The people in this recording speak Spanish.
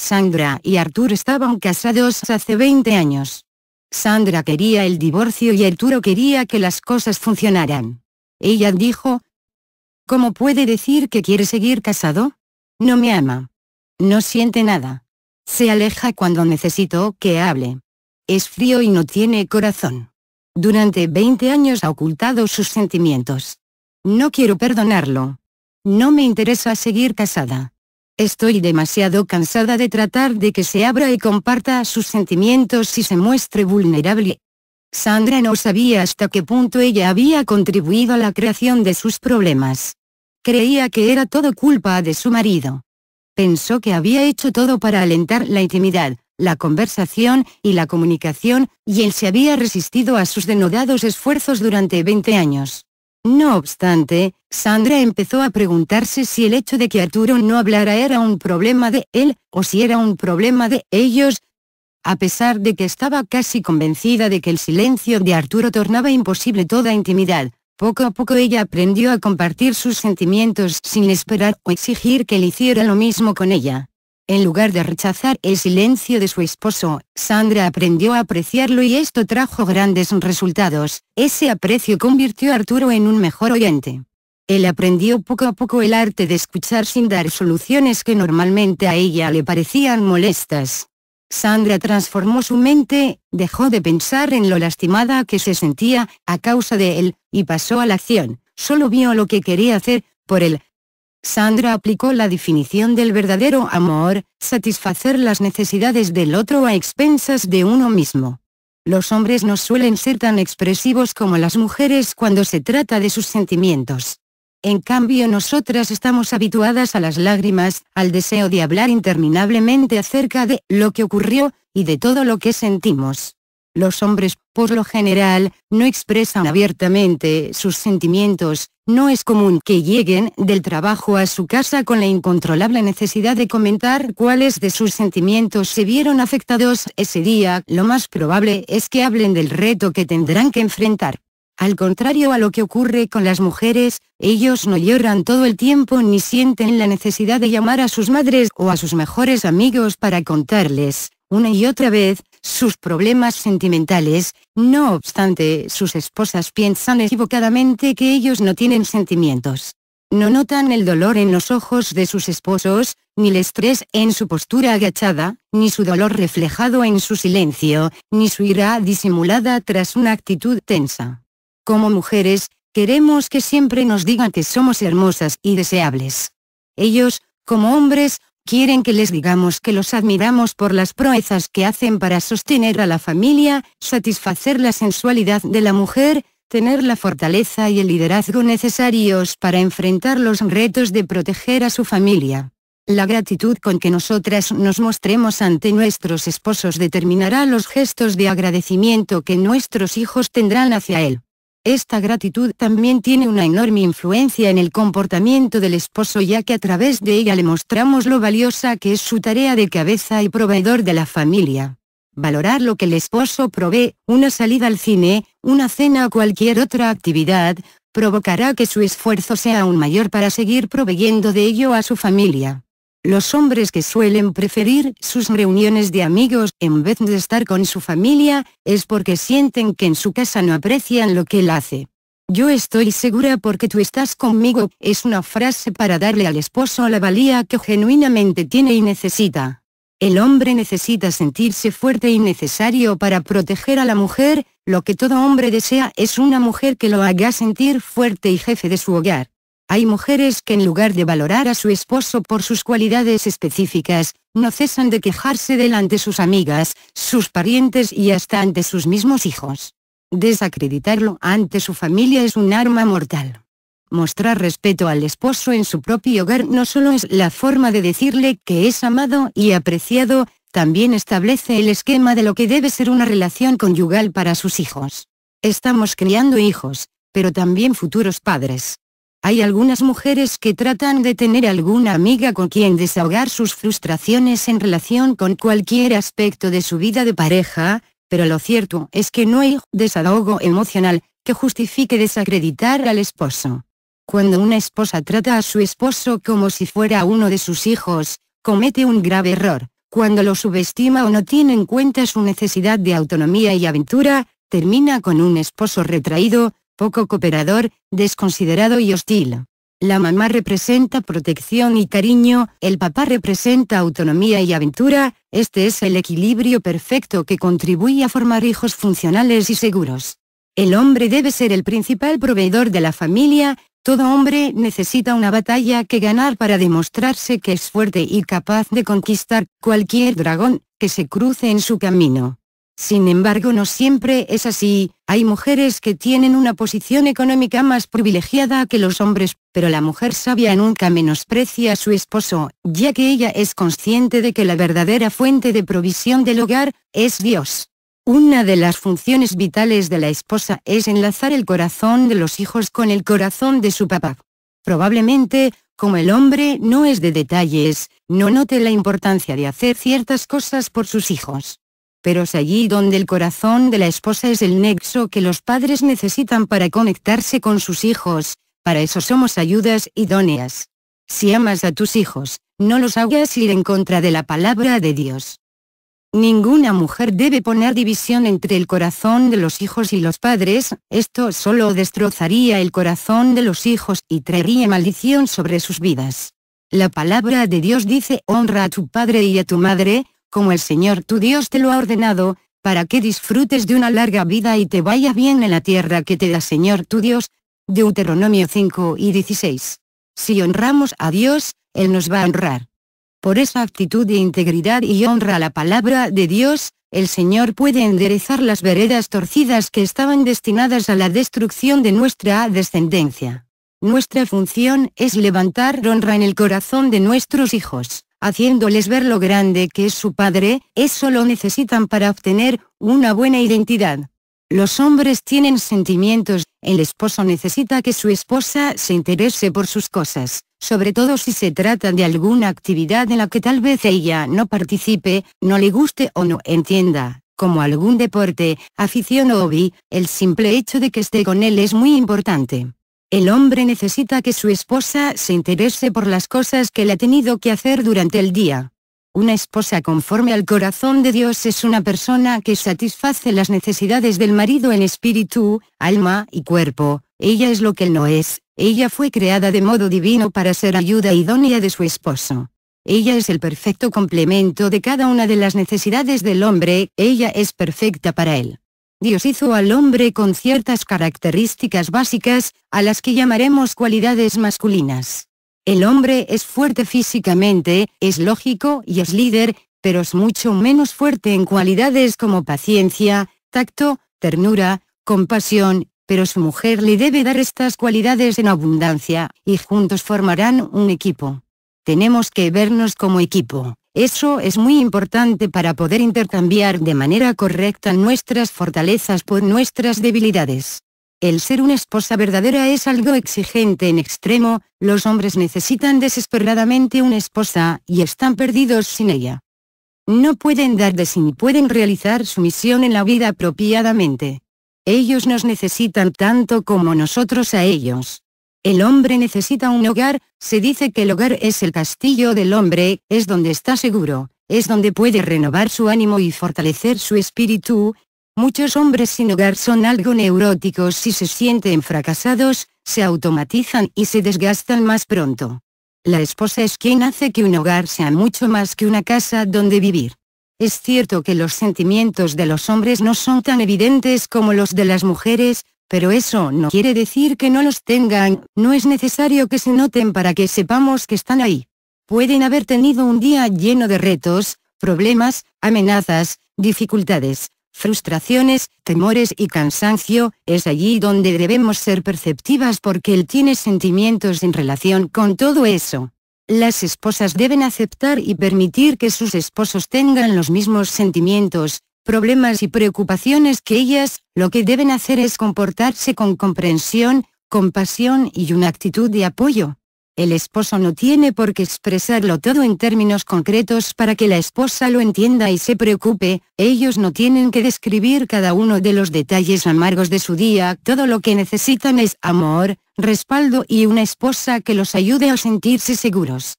Sandra y Arturo estaban casados hace 20 años. Sandra quería el divorcio y Arturo quería que las cosas funcionaran. Ella dijo, ¿Cómo puede decir que quiere seguir casado? No me ama. No siente nada. Se aleja cuando necesito que hable. Es frío y no tiene corazón. Durante 20 años ha ocultado sus sentimientos. No quiero perdonarlo. No me interesa seguir casada. Estoy demasiado cansada de tratar de que se abra y comparta sus sentimientos y se muestre vulnerable. Sandra no sabía hasta qué punto ella había contribuido a la creación de sus problemas. Creía que era todo culpa de su marido. Pensó que había hecho todo para alentar la intimidad, la conversación y la comunicación, y él se había resistido a sus denodados esfuerzos durante 20 años. No obstante, Sandra empezó a preguntarse si el hecho de que Arturo no hablara era un problema de él, o si era un problema de ellos, a pesar de que estaba casi convencida de que el silencio de Arturo tornaba imposible toda intimidad, poco a poco ella aprendió a compartir sus sentimientos sin esperar o exigir que él hiciera lo mismo con ella. En lugar de rechazar el silencio de su esposo, Sandra aprendió a apreciarlo y esto trajo grandes resultados, ese aprecio convirtió a Arturo en un mejor oyente. Él aprendió poco a poco el arte de escuchar sin dar soluciones que normalmente a ella le parecían molestas. Sandra transformó su mente, dejó de pensar en lo lastimada que se sentía, a causa de él, y pasó a la acción, solo vio lo que quería hacer, por él, Sandra aplicó la definición del verdadero amor, satisfacer las necesidades del otro a expensas de uno mismo. Los hombres no suelen ser tan expresivos como las mujeres cuando se trata de sus sentimientos. En cambio nosotras estamos habituadas a las lágrimas, al deseo de hablar interminablemente acerca de lo que ocurrió, y de todo lo que sentimos. Los hombres, por lo general, no expresan abiertamente sus sentimientos, no es común que lleguen del trabajo a su casa con la incontrolable necesidad de comentar cuáles de sus sentimientos se vieron afectados ese día, lo más probable es que hablen del reto que tendrán que enfrentar. Al contrario a lo que ocurre con las mujeres, ellos no lloran todo el tiempo ni sienten la necesidad de llamar a sus madres o a sus mejores amigos para contarles, una y otra vez, sus problemas sentimentales, no obstante sus esposas piensan equivocadamente que ellos no tienen sentimientos. No notan el dolor en los ojos de sus esposos, ni el estrés en su postura agachada, ni su dolor reflejado en su silencio, ni su ira disimulada tras una actitud tensa. Como mujeres, queremos que siempre nos digan que somos hermosas y deseables. Ellos, como hombres, quieren que les digamos que los admiramos por las proezas que hacen para sostener a la familia, satisfacer la sensualidad de la mujer, tener la fortaleza y el liderazgo necesarios para enfrentar los retos de proteger a su familia. La gratitud con que nosotras nos mostremos ante nuestros esposos determinará los gestos de agradecimiento que nuestros hijos tendrán hacia él. Esta gratitud también tiene una enorme influencia en el comportamiento del esposo ya que a través de ella le mostramos lo valiosa que es su tarea de cabeza y proveedor de la familia. Valorar lo que el esposo provee, una salida al cine, una cena o cualquier otra actividad, provocará que su esfuerzo sea aún mayor para seguir proveyendo de ello a su familia. Los hombres que suelen preferir sus reuniones de amigos en vez de estar con su familia, es porque sienten que en su casa no aprecian lo que él hace. Yo estoy segura porque tú estás conmigo, es una frase para darle al esposo la valía que genuinamente tiene y necesita. El hombre necesita sentirse fuerte y necesario para proteger a la mujer, lo que todo hombre desea es una mujer que lo haga sentir fuerte y jefe de su hogar. Hay mujeres que en lugar de valorar a su esposo por sus cualidades específicas, no cesan de quejarse delante sus amigas, sus parientes y hasta ante sus mismos hijos. Desacreditarlo ante su familia es un arma mortal. Mostrar respeto al esposo en su propio hogar no solo es la forma de decirle que es amado y apreciado, también establece el esquema de lo que debe ser una relación conyugal para sus hijos. Estamos criando hijos, pero también futuros padres. Hay algunas mujeres que tratan de tener alguna amiga con quien desahogar sus frustraciones en relación con cualquier aspecto de su vida de pareja, pero lo cierto es que no hay desahogo emocional que justifique desacreditar al esposo. Cuando una esposa trata a su esposo como si fuera uno de sus hijos, comete un grave error, cuando lo subestima o no tiene en cuenta su necesidad de autonomía y aventura, termina con un esposo retraído, poco cooperador, desconsiderado y hostil. La mamá representa protección y cariño, el papá representa autonomía y aventura, este es el equilibrio perfecto que contribuye a formar hijos funcionales y seguros. El hombre debe ser el principal proveedor de la familia, todo hombre necesita una batalla que ganar para demostrarse que es fuerte y capaz de conquistar cualquier dragón que se cruce en su camino. Sin embargo no siempre es así, hay mujeres que tienen una posición económica más privilegiada que los hombres, pero la mujer sabia nunca menosprecia a su esposo, ya que ella es consciente de que la verdadera fuente de provisión del hogar, es Dios. Una de las funciones vitales de la esposa es enlazar el corazón de los hijos con el corazón de su papá. Probablemente, como el hombre no es de detalles, no note la importancia de hacer ciertas cosas por sus hijos pero es allí donde el corazón de la esposa es el nexo que los padres necesitan para conectarse con sus hijos, para eso somos ayudas idóneas. Si amas a tus hijos, no los hagas ir en contra de la palabra de Dios. Ninguna mujer debe poner división entre el corazón de los hijos y los padres, esto solo destrozaría el corazón de los hijos y traería maldición sobre sus vidas. La palabra de Dios dice honra a tu padre y a tu madre, como el Señor tu Dios te lo ha ordenado, para que disfrutes de una larga vida y te vaya bien en la tierra que te da Señor tu Dios. Deuteronomio 5 y 16. Si honramos a Dios, Él nos va a honrar. Por esa actitud de integridad y honra a la palabra de Dios, el Señor puede enderezar las veredas torcidas que estaban destinadas a la destrucción de nuestra descendencia. Nuestra función es levantar honra en el corazón de nuestros hijos haciéndoles ver lo grande que es su padre, eso lo necesitan para obtener una buena identidad. Los hombres tienen sentimientos, el esposo necesita que su esposa se interese por sus cosas, sobre todo si se trata de alguna actividad en la que tal vez ella no participe, no le guste o no entienda, como algún deporte, afición o hobby, el simple hecho de que esté con él es muy importante. El hombre necesita que su esposa se interese por las cosas que le ha tenido que hacer durante el día. Una esposa conforme al corazón de Dios es una persona que satisface las necesidades del marido en espíritu, alma y cuerpo, ella es lo que él no es, ella fue creada de modo divino para ser ayuda idónea de su esposo. Ella es el perfecto complemento de cada una de las necesidades del hombre, ella es perfecta para él. Dios hizo al hombre con ciertas características básicas, a las que llamaremos cualidades masculinas. El hombre es fuerte físicamente, es lógico y es líder, pero es mucho menos fuerte en cualidades como paciencia, tacto, ternura, compasión, pero su mujer le debe dar estas cualidades en abundancia, y juntos formarán un equipo. Tenemos que vernos como equipo. Eso es muy importante para poder intercambiar de manera correcta nuestras fortalezas por nuestras debilidades. El ser una esposa verdadera es algo exigente en extremo, los hombres necesitan desesperadamente una esposa, y están perdidos sin ella. No pueden dar de sí ni pueden realizar su misión en la vida apropiadamente. Ellos nos necesitan tanto como nosotros a ellos. El hombre necesita un hogar, se dice que el hogar es el castillo del hombre, es donde está seguro, es donde puede renovar su ánimo y fortalecer su espíritu. Muchos hombres sin hogar son algo neuróticos y se sienten fracasados, se automatizan y se desgastan más pronto. La esposa es quien hace que un hogar sea mucho más que una casa donde vivir. Es cierto que los sentimientos de los hombres no son tan evidentes como los de las mujeres, pero eso no quiere decir que no los tengan, no es necesario que se noten para que sepamos que están ahí. Pueden haber tenido un día lleno de retos, problemas, amenazas, dificultades, frustraciones, temores y cansancio, es allí donde debemos ser perceptivas porque él tiene sentimientos en relación con todo eso. Las esposas deben aceptar y permitir que sus esposos tengan los mismos sentimientos, problemas y preocupaciones que ellas, lo que deben hacer es comportarse con comprensión, compasión y una actitud de apoyo. El esposo no tiene por qué expresarlo todo en términos concretos para que la esposa lo entienda y se preocupe, ellos no tienen que describir cada uno de los detalles amargos de su día, todo lo que necesitan es amor, respaldo y una esposa que los ayude a sentirse seguros.